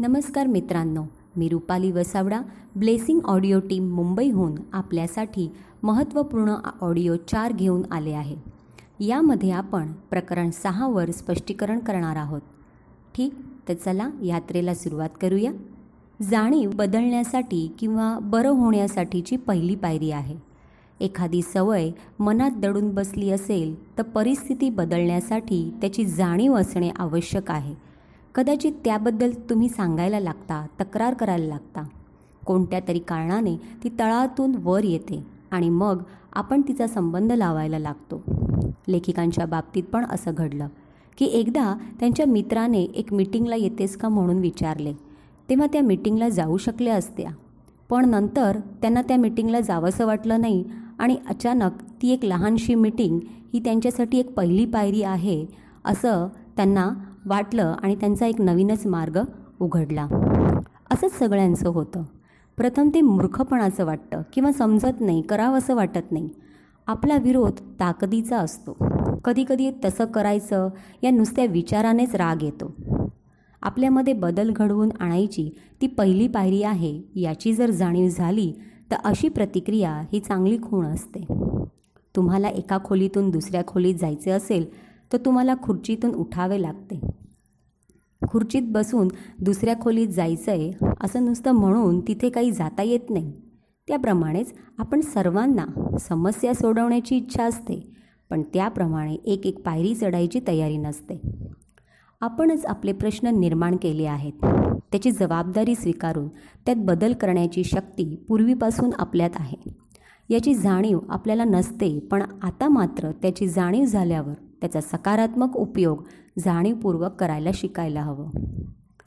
नमस्कार मित्रांनो मी Rupali Vasavada blessing audio team मुंबईहून आपल्यासाठी महत्त्वपूर्ण ऑडिओ चार घेऊन आले आहे यामध्ये आपण प्रकरण सहावर स्पष्टीकरण करणार आहोत ठीक तर चला यात्रेला सुरुवात करूया जाणीव बदलण्यासाठी किंवा बरं होण्यासाठीची पहिली पायरी आहे एखादी सवय मनात दडून बसली असेल तर परिस्थिती बदलण्यासाठी त्याची जाणीव असणे आवश्यक आहे कदाचित त्याबद्दल तुम्ही सांगायला लागता तक्रार करायला लागता कोणत्या तरी कारणाने ती तळातून वर येते आणि मग आपण तिचा संबंध लावायला लागतो लेखिकांच्या बाबतीत पण असं घडलं की एकदा त्यांच्या मित्राने एक मिटिंगला येतेस का म्हणून विचारले तेव्हा त्या मिटिंगला जाऊ शकल्या असत्या पण नंतर त्यांना त्या मिटिंगला जावंसं वाटलं नाही आणि अचानक ती एक लहानशी मिटिंग ही त्यांच्यासाठी एक पहिली पायरी आहे असं त्यांना वाटलं आणि त्यांचा एक नवीनच मार्ग उघडला असंच सगळ्यांचं होतं प्रथम ते मूर्खपणाचं वाटतं किंवा समजत नाही करावं असं वाटत नाही आपला विरोध ताकदीचा असतो कधीकधी तसं करायचं या नुसत्या विचारानेच राग येतो आपल्यामध्ये बदल घडवून आणायची ती पहिली पायरी आहे याची जर जाणीव झाली तर अशी प्रतिक्रिया ही चांगली खूण असते तुम्हाला एका खोलीतून दुसऱ्या खोलीत जायचे असेल तर तुम्हाला खुर्चीतून उठावे लागते खुर्चीत बसून दुसऱ्या खोलीत जायचं आहे असं नुसतं म्हणून तिथे काही जाता येत नाही त्याप्रमाणेच आपण सर्वांना समस्या सोडवण्याची इच्छा असते पण त्याप्रमाणे एक एक पायरी चढायची तयारी नसते आपणच आपले प्रश्न निर्माण केले आहेत त्याची जबाबदारी स्वीकारून त्यात बदल करण्याची शक्ती पूर्वीपासून आपल्यात आहे याची जाणीव आपल्याला नसते पण आता मात्र त्याची जाणीव झाल्यावर त्याचा सकारात्मक उपयोग जाणीवपूर्वक करायला शिकायला हवं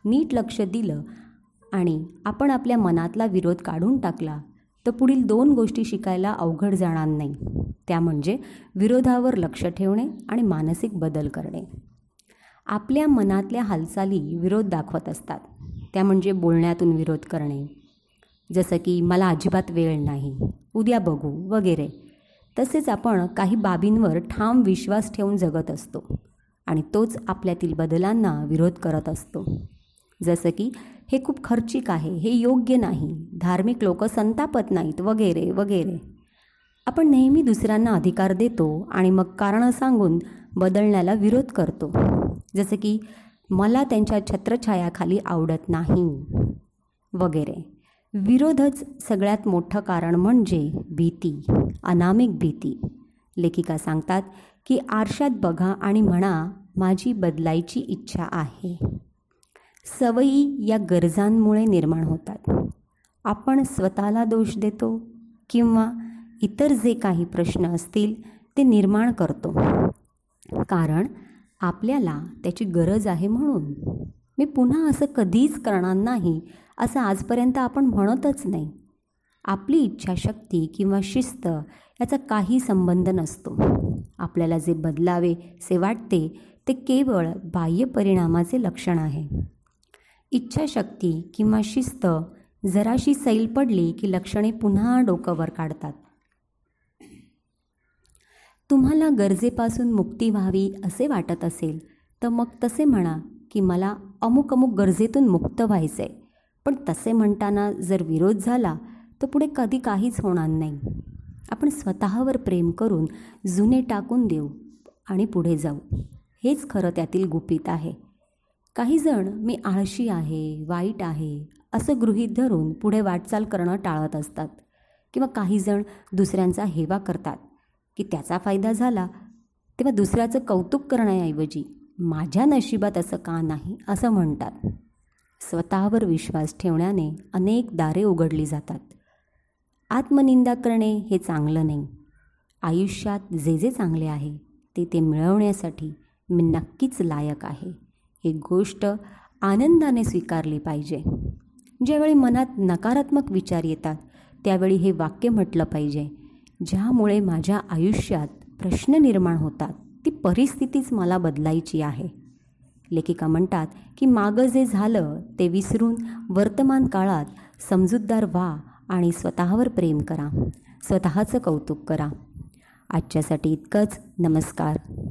नीट लक्ष दिलं आणि आपण आपल्या मनातला विरोध काढून टाकला तर पुढील दोन गोष्टी शिकायला अवघड जाणार नाही त्या म्हणजे विरोधावर लक्ष ठेवणे आणि मानसिक बदल करणे आपल्या मनातल्या हालचाली विरोध दाखवत असतात त्या म्हणजे बोलण्यातून विरोध करणे जसं की मला अजिबात वेळ नाही उद्या बघू वगैरे तसेच आपण काही बाबींवर ठाम विश्वास ठेवून जगत असतो आणि तोच आपल्यातील बदलांना विरोध करत असतो जसं की हे खूप खर्चिक आहे हे योग्य नाही धार्मिक लोक संतापत नाहीत वगैरे वगैरे आपण नेहमी दुसऱ्यांना अधिकार देतो आणि मग कारणं सांगून बदलण्याला विरोध करतो जसं की मला त्यांच्या छत्रछायाखाली आवडत नाही वगैरे विरोधच सगळ्यात मोठं कारण म्हणजे भीती अनामिक भीती लेखिका सांगतात की आरशात बघा आणि म्हणा माझी बदलायची इच्छा आहे सवयी या गरजांमुळे निर्माण होतात आपण स्वतःला दोष देतो किंवा इतर जे काही प्रश्न असतील ते निर्माण करतो कारण आपल्याला त्याची गरज आहे म्हणून मी पुन्हा असं कधीच करणार नाही असं आजपर्यंत आपण म्हणतच नाही आपली इच्छाशक्ती किंवा शिस्त याचा काही संबंध नसतो आपल्याला जे बदलावे से वाटते ते केवळ बाह्य परिणामाचे लक्षण आहे इच्छाशक्ती किंवा शिस्त जराशी सैल पडली की लक्षणे पुन्हा डोकंवर काढतात तुम्हाला गरजेपासून मुक्ती व्हावी असे वाटत असेल तर मग तसे म्हणा की मला अमुक अमुक गरजेतून मुक्त व्हायचं आहे पण तसे म्हणताना जर विरोध झाला तर पुढे कधी काहीच होणार नाही आपण स्वतःवर प्रेम करून जुने टाकून देऊ आणि पुढे जाऊ हेच खरं त्यातील गुपित आहे काहीजण मी आळशी आहे वाईट आहे असं गृहीत धरून पुढे वाटचाल करणं टाळत असतात किंवा काहीजण दुसऱ्यांचा हेवा करतात की त्याचा फायदा झाला तेव्हा दुसऱ्याचं कौतुक करण्याऐवजी माझ्या नशिबात असं का नाही असं म्हणतात स्वतःवर विश्वास ठेवण्याने अनेक दारे उघडली जातात आत्मनिंदा करणे हे चांगलं नाही आयुष्यात जे जे चांगले आहे ते ते मिळवण्यासाठी मी नक्कीच लायक आहे ही गोष्ट आनंदाने स्वीकारली पाहिजे ज्यावेळी मनात नकारात्मक विचार येतात त्यावेळी हे वाक्य म्हटलं पाहिजे ज्यामुळे माझ्या आयुष्यात प्रश्न निर्माण होतात ती परिस्थितीच मला बदलायची आहे लेखिका म्हणतात की मागं जे झालं ते विसरून वर्तमान काळात समजूतदार व्हा आणि स्वतःवर प्रेम करा स्वतःचं कौतुक करा आजच्यासाठी इतकंच नमस्कार